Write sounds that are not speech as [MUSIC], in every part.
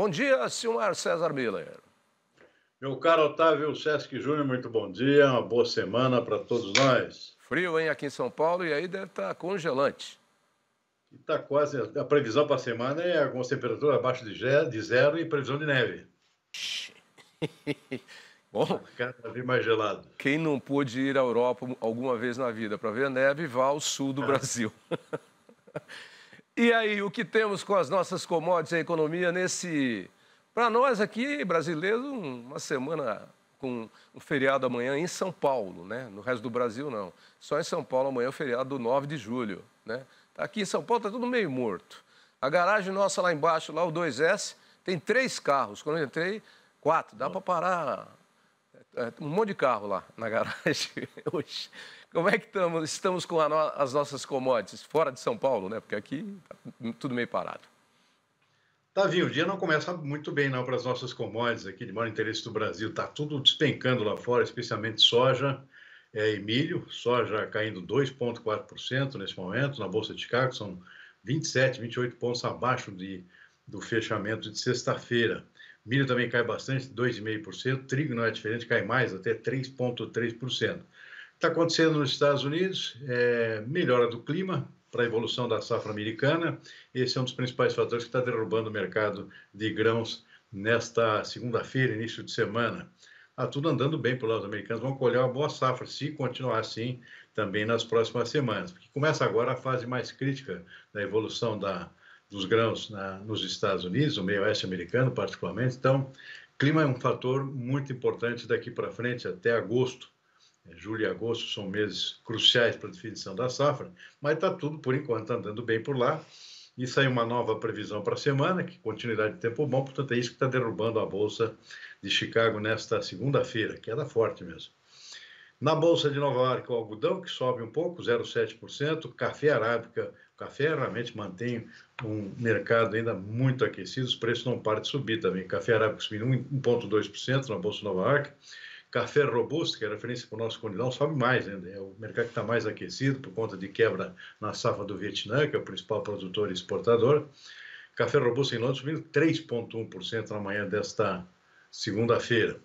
Bom dia, senhor César Miller. Meu caro Otávio Sesc Júnior, muito bom dia, uma boa semana para todos nós. Frio, hein, aqui em São Paulo, e aí deve estar tá congelante. Está quase. A previsão para a semana é algumas temperaturas abaixo de, zero e previsão de neve. [LAUGHS] Bom, tá cada vez mais gelado. Quem não pôde ir à Europa alguma vez na vida para ver neve, vá ao sul do ah. Brasil. [LAUGHS] E aí, o que temos com as nossas commodities e a economia nesse. Para nós aqui, brasileiros, uma semana com um feriado amanhã em São Paulo, né? No resto do Brasil, não. Só em São Paulo amanhã é o feriado do 9 de julho, né? Tá aqui em São Paulo está tudo meio morto. A garagem nossa lá embaixo, lá o 2S, tem três carros. Quando eu entrei, quatro. Dá para parar é, é, um monte de carro lá na [LAUGHS] garagem hoje. Como é que estamos com no, as nossas commodities fora de São Paulo, né? Porque aqui tá tudo meio parado. Davi, o dia não começa muito bem não para as nossas commodities aqui de maior interesse do Brasil. Está tudo despencando lá fora, especialmente soja é, e milho. Soja caindo 2,4% nesse momento na Bolsa de Chicago. São 27, 28 pontos abaixo de, do fechamento de sexta-feira. Milho também cai bastante, 2,5%. Trigo não é diferente, cai mais, até 3,3% está acontecendo nos Estados Unidos, é, melhora do clima para a evolução da safra americana. Esse é um dos principais fatores que está derrubando o mercado de grãos nesta segunda-feira, início de semana. Está tudo andando bem para os americanos, vão colher uma boa safra, se continuar assim também nas próximas semanas. Porque começa agora a fase mais crítica da evolução da, dos grãos na, nos Estados Unidos, o meio oeste americano particularmente. Então, clima é um fator muito importante daqui para frente, até agosto é, julho e agosto são meses cruciais para a definição da safra, mas está tudo, por enquanto, tá andando bem por lá. E saiu uma nova previsão para a semana, que continuidade de tempo bom, portanto é isso que está derrubando a Bolsa de Chicago nesta segunda-feira, queda é forte mesmo. Na Bolsa de Nova York, o algodão, que sobe um pouco, 0,7%, café arábica, o café realmente mantém um mercado ainda muito aquecido, os preços não param de subir também, café arábica subindo 1,2% na Bolsa de Nova York, Café robusto, que é referência para o nosso condilão, sobe mais ainda. Né? É o mercado que está mais aquecido por conta de quebra na safra do Vietnã, que é o principal produtor e exportador. Café robusto em Londres subindo 3,1% na manhã desta segunda-feira.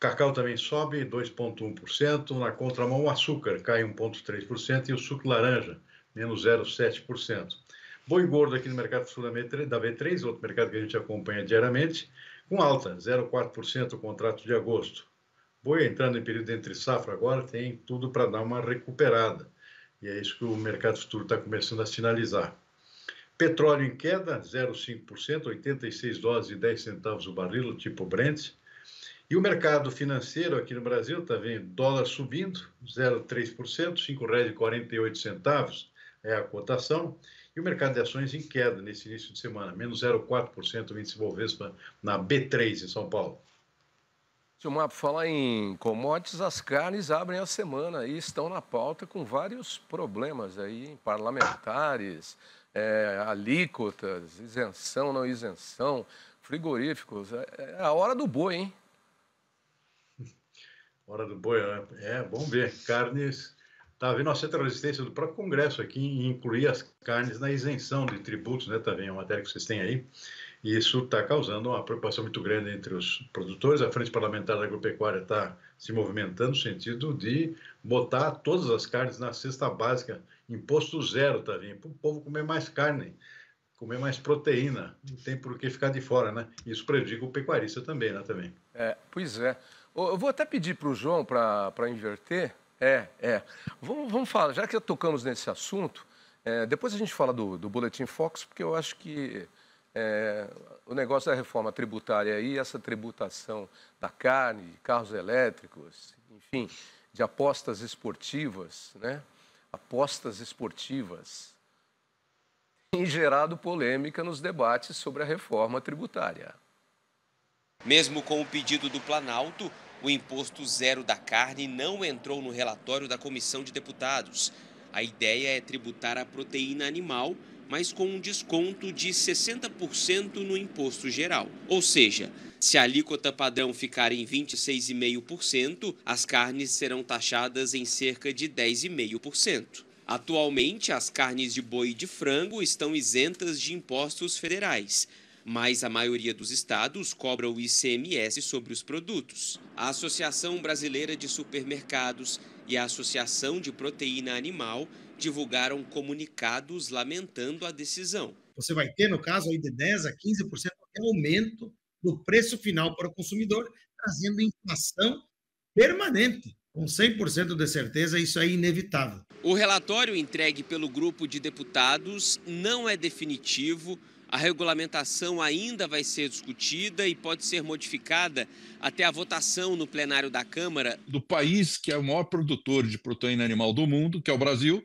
Cacau também sobe 2,1%. Na contramão, o açúcar cai 1,3% e o suco laranja, menos 0,7%. Boi gordo aqui no mercado sul da V3, outro mercado que a gente acompanha diariamente, com alta, 0,4% o contrato de agosto boi entrando em período entre safra agora tem tudo para dar uma recuperada. E é isso que o mercado futuro está começando a sinalizar. Petróleo em queda, 0,5%, 86 dólares e 10 centavos o barril, tipo Brent. E o mercado financeiro aqui no Brasil está vendo dólar subindo, 0,3%, R$ 5,48 é a cotação. E o mercado de ações em queda nesse início de semana, menos 0,4% o índice Bovespa na B3 em São Paulo. Silmar, por falar em commodities, as carnes abrem a semana e estão na pauta com vários problemas aí, parlamentares, é, alíquotas, isenção, não isenção, frigoríficos. É, é a hora do boi, hein? [LAUGHS] Hora do boi, né? É, bom ver. Carnes. tá vendo a certa resistência do próprio Congresso aqui em incluir as carnes na isenção de tributos, né? também é uma matéria que vocês têm aí. E isso está causando uma preocupação muito grande entre os produtores. A Frente Parlamentar da Agropecuária está se movimentando no sentido de botar todas as carnes na cesta básica, imposto zero, Tavinho, para o povo comer mais carne, comer mais proteína. Não tem por que ficar de fora, né? Isso prejudica o pecuarista também, né, também. É, pois é. Eu vou até pedir para o João para inverter. É, é. Vamos, vamos falar, já que tocamos nesse assunto, é, depois a gente fala do, do Boletim Fox, porque eu acho que é, o negócio da reforma tributária aí, essa tributação da carne, de carros elétricos, enfim, de apostas esportivas, né? Apostas esportivas tem gerado polêmica nos debates sobre a reforma tributária. Mesmo com o pedido do Planalto, o imposto zero da carne não entrou no relatório da comissão de deputados. A ideia é tributar a proteína animal mas com um desconto de 60% no imposto geral. Ou seja, se a alíquota padrão ficar em 26,5%, as carnes serão taxadas em cerca de 10,5%. Atualmente, as carnes de boi e de frango estão isentas de impostos federais, mas a maioria dos estados cobra o ICMS sobre os produtos. A Associação Brasileira de Supermercados e a Associação de Proteína Animal divulgaram comunicados lamentando a decisão. Você vai ter, no caso, aí de 10% a 15% aumento do preço final para o consumidor, trazendo inflação permanente. Com 100% de certeza, isso é inevitável. O relatório entregue pelo grupo de deputados não é definitivo. A regulamentação ainda vai ser discutida e pode ser modificada até a votação no plenário da Câmara. Do país que é o maior produtor de proteína animal do mundo, que é o Brasil,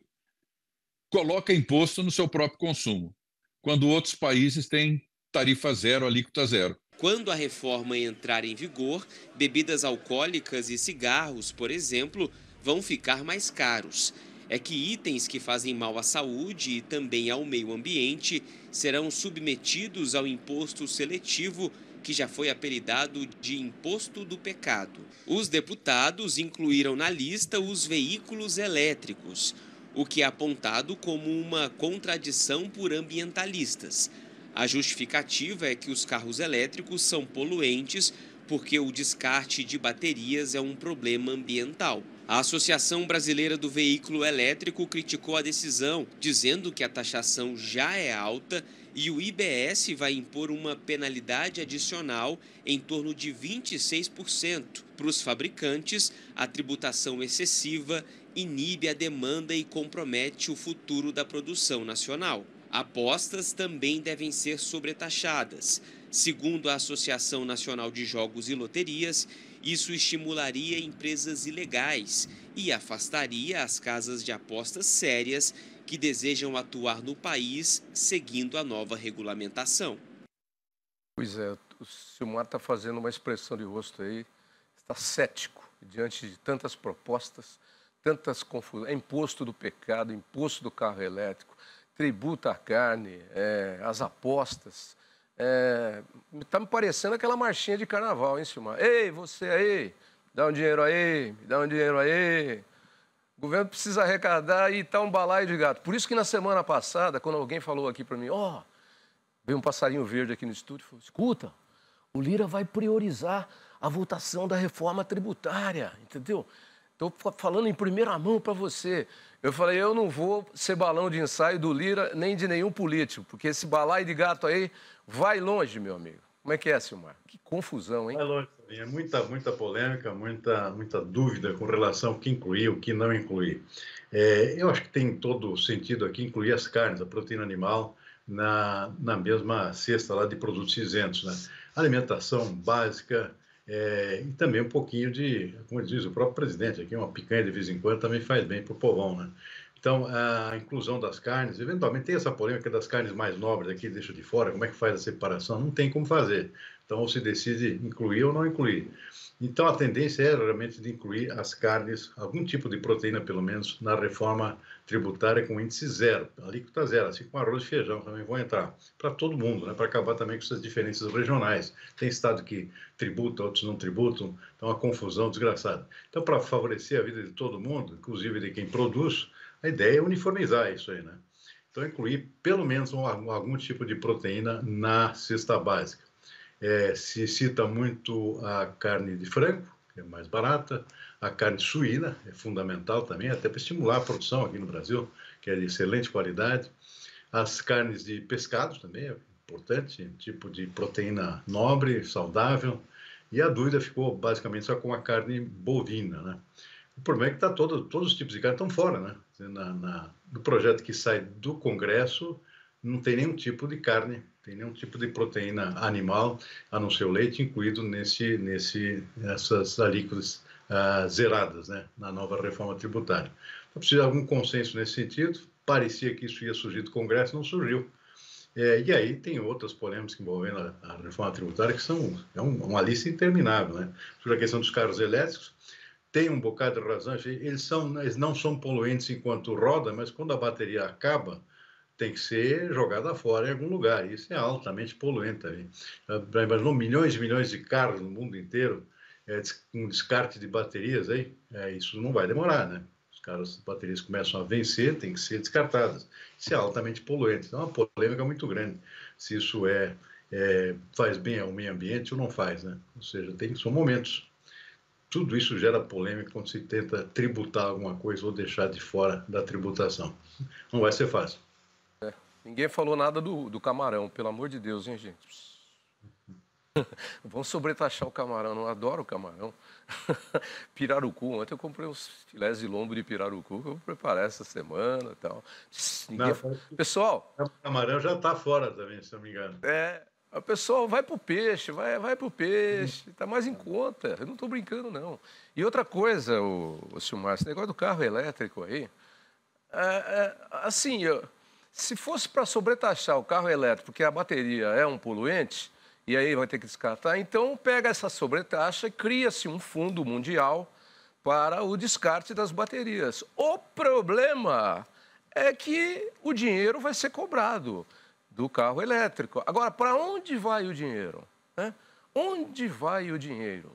coloca imposto no seu próprio consumo, quando outros países têm tarifa zero, alíquota zero. Quando a reforma entrar em vigor, bebidas alcoólicas e cigarros, por exemplo, vão ficar mais caros. É que itens que fazem mal à saúde e também ao meio ambiente serão submetidos ao imposto seletivo que já foi apelidado de Imposto do Pecado. Os deputados incluíram na lista os veículos elétricos o que é apontado como uma contradição por ambientalistas. A justificativa é que os carros elétricos são poluentes porque o descarte de baterias é um problema ambiental. A Associação Brasileira do Veículo Elétrico criticou a decisão, dizendo que a taxação já é alta e o IBS vai impor uma penalidade adicional em torno de 26% para os fabricantes, a tributação excessiva inibe a demanda e compromete o futuro da produção nacional. Apostas também devem ser sobretaxadas. Segundo a Associação Nacional de Jogos e Loterias, isso estimularia empresas ilegais e afastaria as casas de apostas sérias que desejam atuar no país seguindo a nova regulamentação. Pois é, o Silmar está fazendo uma expressão de rosto aí, está cético diante de tantas propostas tantas confusões. É imposto do pecado, imposto do carro elétrico, tributa à carne, é, as apostas. Está é, tá me parecendo aquela marchinha de carnaval, hein, Silmar? Ei, você aí, dá um dinheiro aí, me dá um dinheiro aí. O governo precisa arrecadar e está um balaio de gato. Por isso que na semana passada, quando alguém falou aqui para mim, ó, oh, veio um passarinho verde aqui no estúdio, falou, escuta, o Lira vai priorizar a votação da reforma tributária, entendeu? Estou falando em primeira mão para você. Eu falei, eu não vou ser balão de ensaio do Lira nem de nenhum político, porque esse balai de gato aí vai longe, meu amigo. Como é que é, Silmar? Que confusão, hein? Vai longe, é muita, muita polêmica, muita, muita dúvida com relação ao que incluir, o que não incluir. É, eu acho que tem todo sentido aqui incluir as carnes, a proteína animal, na, na mesma cesta lá de produtos isentos. Né? Alimentação básica, é, e também um pouquinho de, como diz o próprio presidente aqui, uma picanha de vez em quando também faz bem para o povão, né? Então, a inclusão das carnes, eventualmente tem essa polêmica das carnes mais nobres aqui, deixa de fora, como é que faz a separação? Não tem como fazer. Então se decide incluir ou não incluir. Então a tendência é realmente de incluir as carnes, algum tipo de proteína pelo menos, na reforma tributária com índice zero, alíquota zero, assim como arroz e feijão também vão entrar, para todo mundo, né? para acabar também com essas diferenças regionais. Tem estado que tributa, outros não tributam, então uma confusão desgraçada. Então para favorecer a vida de todo mundo, inclusive de quem produz, a ideia é uniformizar isso aí, né? Então incluir pelo menos um, algum tipo de proteína na cesta básica é, se cita muito a carne de frango, que é mais barata, a carne suína, é fundamental também, até para estimular a produção aqui no Brasil, que é de excelente qualidade. As carnes de pescado também é importante, tipo de proteína nobre, saudável. E a dúvida ficou basicamente só com a carne bovina, né? O problema é que tá todo, todos os tipos de carne estão fora, né? Na, na, do projeto que sai do Congresso, não tem nenhum tipo de carne tem nenhum tipo de proteína animal, a não ser o leite, incluído nesse, nesse, nessas alíquotas ah, zeradas, né, na nova reforma tributária. Então, precisa de algum consenso nesse sentido. Parecia que isso ia surgir do Congresso, não surgiu. É, e aí tem outras polêmicas envolvendo a, a reforma tributária que são é um, uma lista interminável, né? Sobre a questão dos carros elétricos, tem um bocado de razão. Eles, são, eles não são poluentes enquanto roda, mas quando a bateria acaba, tem que ser jogada fora em algum lugar. Isso é altamente poluente também. Imaginou milhões e milhões de carros no mundo inteiro é, com um descarte de baterias aí? É, isso não vai demorar, né? Os carros, as baterias começam a vencer, tem que ser descartadas. Isso é altamente poluente. Então, é uma polêmica muito grande. Se isso é, é faz bem ao meio ambiente ou não faz, né? Ou seja, tem, são momentos tudo isso gera polêmica quando se tenta tributar alguma coisa ou deixar de fora da tributação. Não vai ser fácil. Ninguém falou nada do, do camarão, pelo amor de Deus, hein, gente? Vamos sobretaxar o camarão, eu adoro o camarão. [LAUGHS] pirarucu, ontem eu comprei uns filés de lombo de pirarucu que eu vou preparar essa semana e tal. Ninguém... Não, pessoal. O camarão já está fora também, se não me engano. É. O pessoal vai para o peixe, vai, vai o peixe, está uhum. mais em conta. Eu não estou brincando, não. E outra coisa, o, o Silmar, esse negócio do carro elétrico aí. É, é, assim, eu se fosse para sobretaxar o carro elétrico, porque a bateria é um poluente, e aí vai ter que descartar, então pega essa sobretaxa e cria-se um fundo mundial para o descarte das baterias. O problema é que o dinheiro vai ser cobrado do carro elétrico. Agora, para onde vai o dinheiro? Né? Onde vai o dinheiro?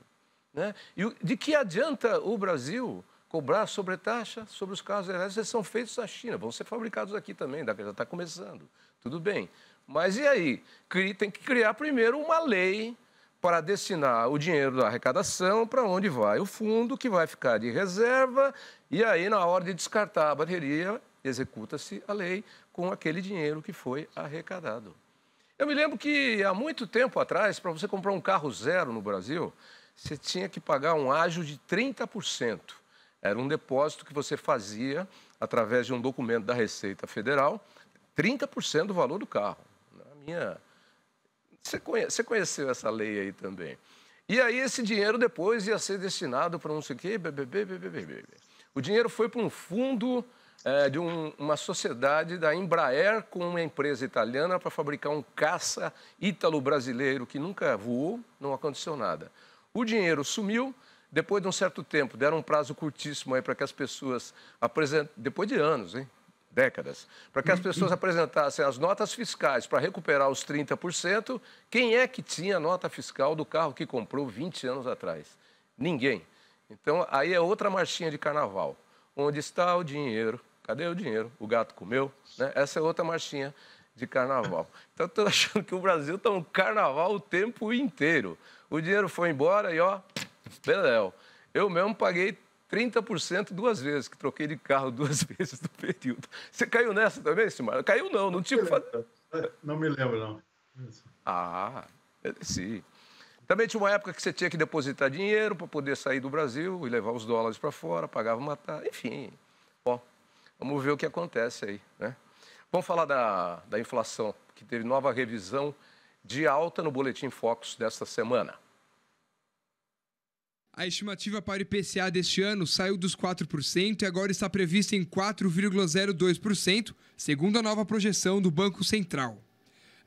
Né? E de que adianta o Brasil cobrar sobretaxa sobre os carros elétricos. Eles são feitos na China, vão ser fabricados aqui também, já está começando. Tudo bem. Mas e aí? Tem que criar primeiro uma lei para destinar o dinheiro da arrecadação para onde vai o fundo, que vai ficar de reserva, e aí, na hora de descartar a bateria, executa-se a lei com aquele dinheiro que foi arrecadado. Eu me lembro que há muito tempo atrás, para você comprar um carro zero no Brasil, você tinha que pagar um ágio de 30%. Era um depósito que você fazia através de um documento da Receita Federal, 30% do valor do carro. Na minha... Você, conhe... você conheceu essa lei aí também. E aí esse dinheiro depois ia ser destinado para não sei o quê, O dinheiro foi para um fundo é, de um, uma sociedade da Embraer com uma empresa italiana para fabricar um caça ítalo-brasileiro que nunca voou, não aconteceu nada. O dinheiro sumiu, depois de um certo tempo, deram um prazo curtíssimo aí para que as pessoas apresentassem, depois de anos, hein? décadas, para que as uhum. pessoas apresentassem as notas fiscais para recuperar os 30%, quem é que tinha a nota fiscal do carro que comprou 20 anos atrás? Ninguém. Então, aí é outra marchinha de carnaval. Onde está o dinheiro? Cadê o dinheiro? O gato comeu? Né? Essa é outra marchinha de carnaval. Então, estou [LAUGHS] achando que o Brasil está um carnaval o tempo inteiro. O dinheiro foi embora e, ó, Beléu. Né, Eu mesmo paguei 30% duas vezes, que troquei de carro duas [LAUGHS] vezes no período. Você caiu nessa também, Simara? Caiu não, não tinha Não me lembro, não. Ah, sim. Também tinha uma época que você tinha que depositar dinheiro para poder sair do Brasil e levar os dólares para fora, pagava uma taxa, enfim. Bom, vamos ver o que acontece aí, né? Vamos falar da, da inflação, que teve nova revisão de alta no Boletim Focus desta semana. A estimativa para o IPCA deste ano saiu dos 4% e agora está prevista em 4,02%, segundo a nova projeção do Banco Central.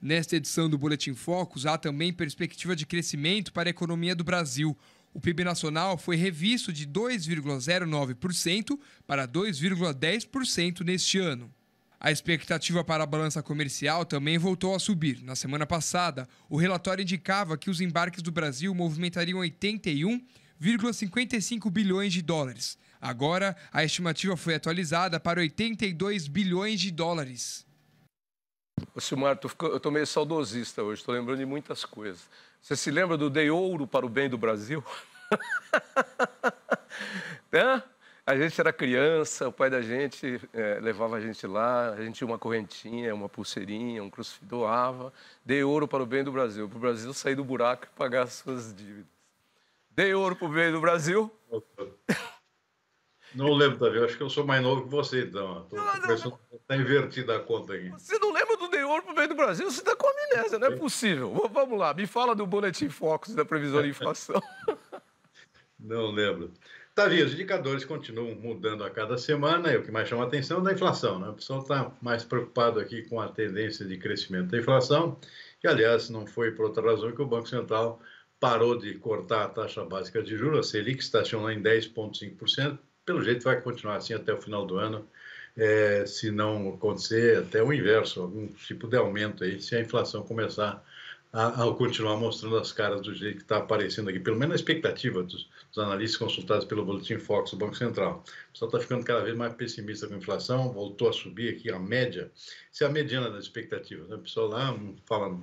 Nesta edição do Boletim Focus, há também perspectiva de crescimento para a economia do Brasil. O PIB nacional foi revisto de 2,09% para 2,10% neste ano. A expectativa para a balança comercial também voltou a subir. Na semana passada, o relatório indicava que os embarques do Brasil movimentariam 81 1,55 bilhões de dólares. Agora, a estimativa foi atualizada para 82 bilhões de dólares. Ô, Silmar, tô, eu estou meio saudosista hoje, estou lembrando de muitas coisas. Você se lembra do Dei Ouro para o Bem do Brasil? [LAUGHS] A gente era criança, o pai da gente é, levava a gente lá, a gente tinha uma correntinha, uma pulseirinha, um crucifixo, doava, dei ouro para o bem do Brasil, para o Brasil sair do buraco e pagar as suas dívidas. Dei ouro pro meio do Brasil. Não lembro, Davi. acho que eu sou mais novo que você, então. Tô, tá invertida a conta aí. Você não lembra do Dei Ouro pro meio do Brasil? Você tá com amnésia, não é possível. Vamos lá, me fala do Boletim Focus da previsão de inflação. [LAUGHS] não lembro. Davi, tá, os indicadores continuam mudando a cada semana, e o que mais chama a atenção é da inflação. Né? O pessoal está mais preocupado aqui com a tendência de crescimento da inflação, que, aliás, não foi por outra razão que o Banco Central parou de cortar a taxa básica de juros, a Selic estacionou em 10,5%, pelo jeito vai continuar assim até o final do ano, é, se não acontecer até o inverso, algum tipo de aumento aí, se a inflação começar a, a continuar mostrando as caras do jeito que está aparecendo aqui, pelo menos a expectativa dos, dos, analistas consultados pelo Boletim Fox do Banco Central. O pessoal está ficando cada vez mais pessimista com a inflação, voltou a subir aqui a média, se é a mediana das expectativas. Né? O pessoal lá fala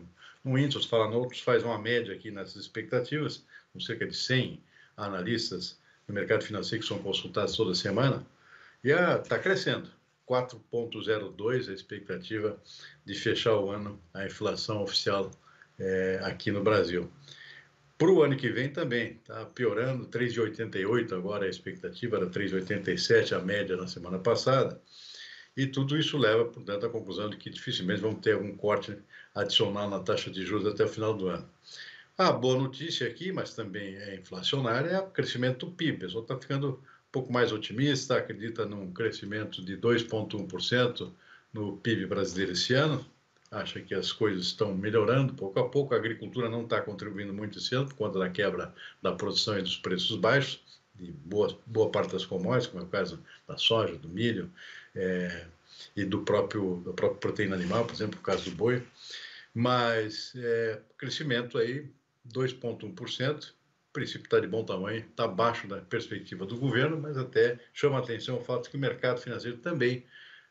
o falando outros faz uma média aqui nas expectativas, com cerca de 100 analistas no mercado financeiro que são consultados toda semana, e está ah, crescendo. 4,02 a expectativa de fechar o ano a inflação oficial é, aqui no Brasil. Para o ano que vem também, está piorando, 3,88 agora a expectativa, era 3,87 a média na semana passada. E tudo isso leva, portanto, à conclusão de que dificilmente vamos ter algum corte adicional na taxa de juros até o final do ano. A boa notícia aqui, mas também é inflacionária, é o crescimento do PIB. O pessoal está ficando um pouco mais otimista, acredita num crescimento de 2,1% no PIB brasileiro esse ano, acha que as coisas estão melhorando pouco a pouco. A agricultura não está contribuindo muito esse ano por conta da quebra da produção e dos preços baixos de boa, boa parte das commodities, como é o caso da soja, do milho é, e do próprio, da própria proteína animal, por exemplo, o caso do boi. Mas é, crescimento aí, 2,1%, princípio está de bom tamanho, está abaixo da perspectiva do governo, mas até chama a atenção o fato que o mercado financeiro também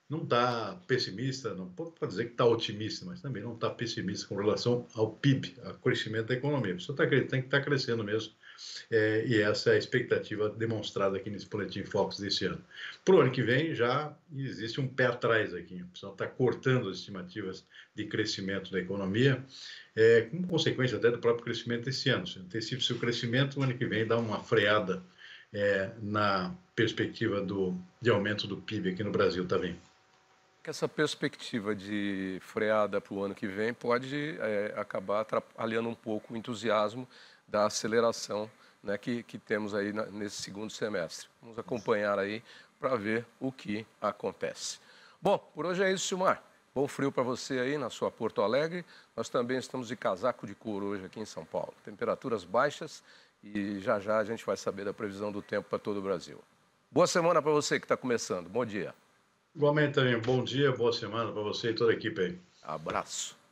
não está pessimista, não pode dizer que está otimista, mas também não está pessimista com relação ao PIB, ao crescimento da economia. Você está acreditando que está crescendo mesmo é, e essa é a expectativa demonstrada aqui nesse Boletim Focus desse ano. Para o ano que vem, já existe um pé atrás aqui. O pessoal está cortando as estimativas de crescimento da economia, é, com consequência até do próprio crescimento desse ano. Se antecipa-se o crescimento, o ano que vem dá uma freada é, na perspectiva do, de aumento do PIB aqui no Brasil também. Essa perspectiva de freada para o ano que vem pode é, acabar atrapalhando um pouco o entusiasmo da aceleração né, que, que temos aí na, nesse segundo semestre. Vamos acompanhar aí para ver o que acontece. Bom, por hoje é isso, Silmar. Bom frio para você aí na sua Porto Alegre. Nós também estamos de casaco de couro hoje aqui em São Paulo. Temperaturas baixas e já já a gente vai saber da previsão do tempo para todo o Brasil. Boa semana para você que está começando. Bom dia. Igualmente também. Bom dia, boa semana para você e toda a equipe aí. Abraço.